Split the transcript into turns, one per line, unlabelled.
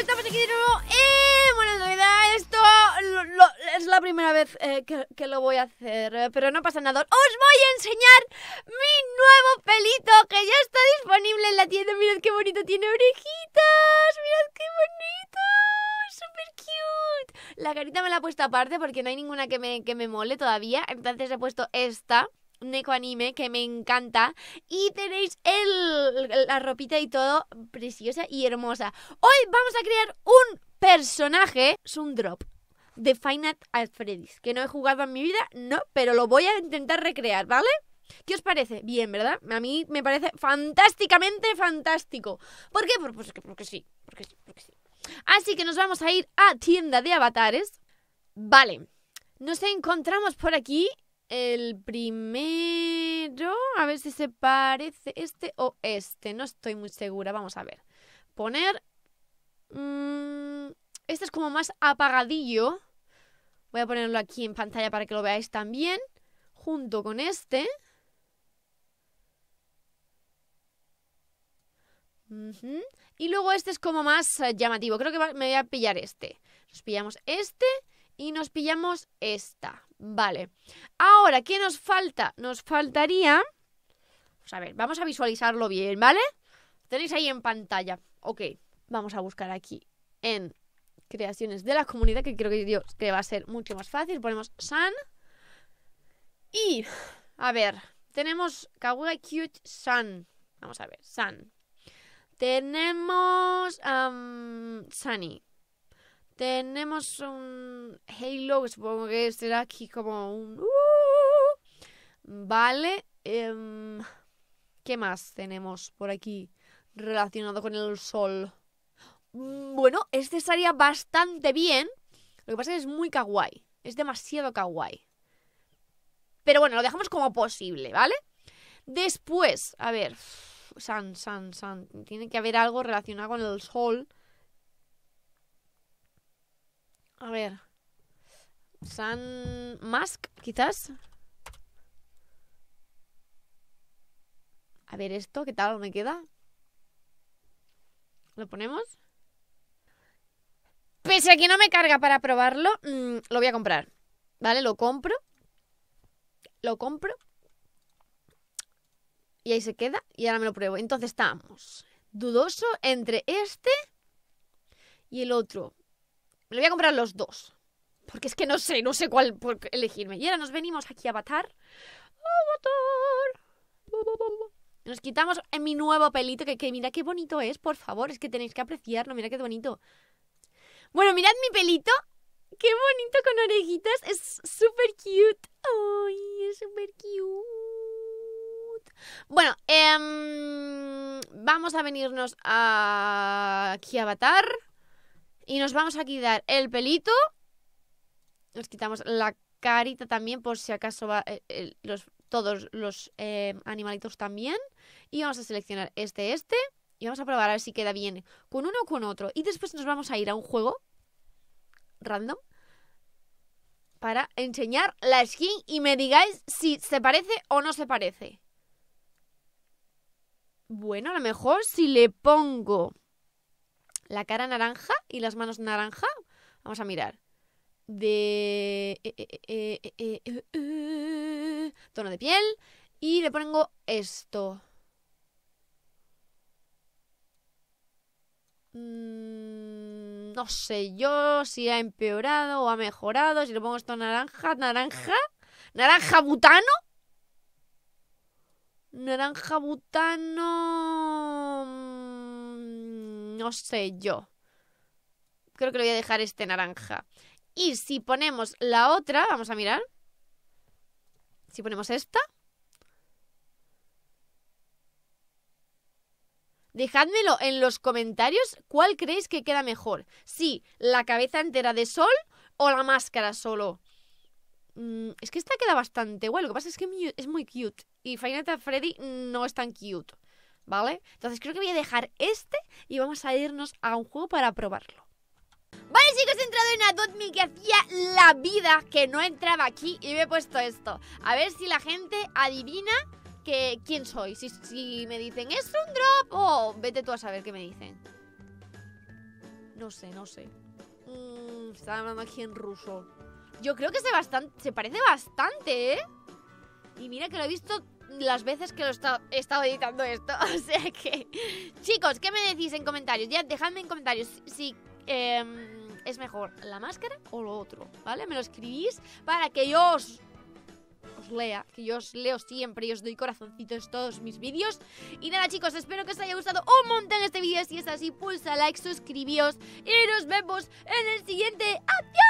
estamos aquí de nuevo. bueno, en esto es la primera vez eh, que, lo voy a hacer, eh, pero no pasa nada. Os voy a enseñar mi nuevo pelito que ya está disponible en la tienda. Mirad qué bonito, tiene orejitas. Mirad qué bonito. Super cute. La carita me la he puesto aparte porque no hay ninguna que me, que me mole todavía. Entonces he puesto esta. Neko Anime, que me encanta. Y tenéis el, la ropita y todo preciosa y hermosa. Hoy vamos a crear un personaje, es un drop, de Final Alfredis que no he jugado en mi vida, no, pero lo voy a intentar recrear, ¿vale? ¿Qué os parece? Bien, ¿verdad? A mí me parece fantásticamente fantástico. ¿Por qué? Porque, pues, porque sí, porque sí, porque sí. Así que nos vamos a ir a tienda de avatares. Vale, nos encontramos por aquí el primero, a ver si se parece este o este, no estoy muy segura, vamos a ver. Poner... Mm, este es como más apagadillo. Voy a ponerlo aquí en pantalla para que lo veáis también, junto con este. Y luego este es como más eh, llamativo. Creo que me voy a pillar este. Nos pillamos este y nos pillamos esta. Vale. Ahora, ¿qué nos falta? Nos faltaría... Pues a ver, vamos a visualizarlo bien, ¿vale? Tenéis ahí en pantalla. Ok, vamos a buscar aquí en creaciones de la comunidad, que creo que, Dios, que va a ser mucho más fácil. Ponemos San. Y, a ver, tenemos Kawaii Cute San. Vamos a ver, San. Tenemos Sunny. Tenemos un Halo, supongo que será aquí como un... Uh, vale. Em, ¿Qué más tenemos por aquí relacionado con el sol? Mm, bueno, este estaría bastante bien. Lo que pasa es que es muy kawaii. Es demasiado kawaii. Pero bueno, lo dejamos como posible, ¿vale? Después, a ver. San, san, san. Tiene que haber algo relacionado con el sol. A ver. San Mask, quizás. A ver esto, ¿qué tal me queda? ¿Lo ponemos? Pese a que no me carga para probarlo, mm, lo voy a comprar. ¿Vale? Lo compro. Lo compro. Y ahí se queda. Y ahora me lo pruebo. Entonces estamos. Dudoso entre este y el otro. Me lo voy a comprar los dos. Porque es que no sé, no sé cuál por elegirme. Y ahora nos venimos aquí a Avatar. Avatar. Nos quitamos mi nuevo pelito, que, mira qué bonito es, por favor. Es que tenéis que apreciarlo, mira qué bonito. Bueno, mirad mi pelito. Qué bonito con orejitas. Es súper cute. Ay, es súper cute. Bueno, em, vamos a venirnos aquí a Avatar. Y nos vamos a quitar el pelito. Nos quitamos la carita también por si acaso va, eh, los, todos los eh, animalitos también. Y vamos a seleccionar este, este. Y vamos a probar a ver si queda bien con uno o con otro. Y después nos vamos a ir a un juego random para enseñar la skin y me digáis si se parece o no se parece. Bueno, a lo mejor si le pongo la cara naranja y las manos naranja. Vamos a mirar. De... Eh, eh, eh, tono de piel. Y le pongo esto. Mm, no sé yo si ha empeorado o ha mejorado. Si le pongo esto naranja, naranja. Naranja butano. Naranja butano no sé yo. Creo que le voy a dejar este naranja. Y si ponemos la otra, vamos a mirar. Si ponemos esta. Dejádmelo en los comentarios cuál creéis que queda mejor. Si la cabeza entera de sol o la máscara solo. Mm, es que esta queda bastante guay. Lo que pasa es que es muy cute. Y Final Freddy no es tan cute. ¿vale? Entonces creo que voy a dejar este y vamos a irnos a un juego para probarlo. Vale chicos, he entrado en Adopt Me que hacía la vida que no entraba aquí y me he puesto esto. A ver si la gente adivina que, quién soy. Si, me dicen, es un drop o vete tú a saber qué me dicen. No sé, no sé. Mm, está hablando aquí en ruso. Yo creo que se, bastante, se parece bastante, ¿eh? Y mira que lo he visto las veces que lo he estado, editando esto. O sea que. Chicos, ¿qué me decís en comentarios? Ya dejadme en comentarios si. Em, es mejor la máscara o lo otro, ¿vale? Me lo escribís para que yo os, os lea, que yo os leo siempre y os doy corazoncitos todos mis vídeos. Y nada chicos, espero que os haya gustado un montón este vídeo. Si es así, pulsa like, suscribíos y nos vemos en el siguiente. ¡Adiós!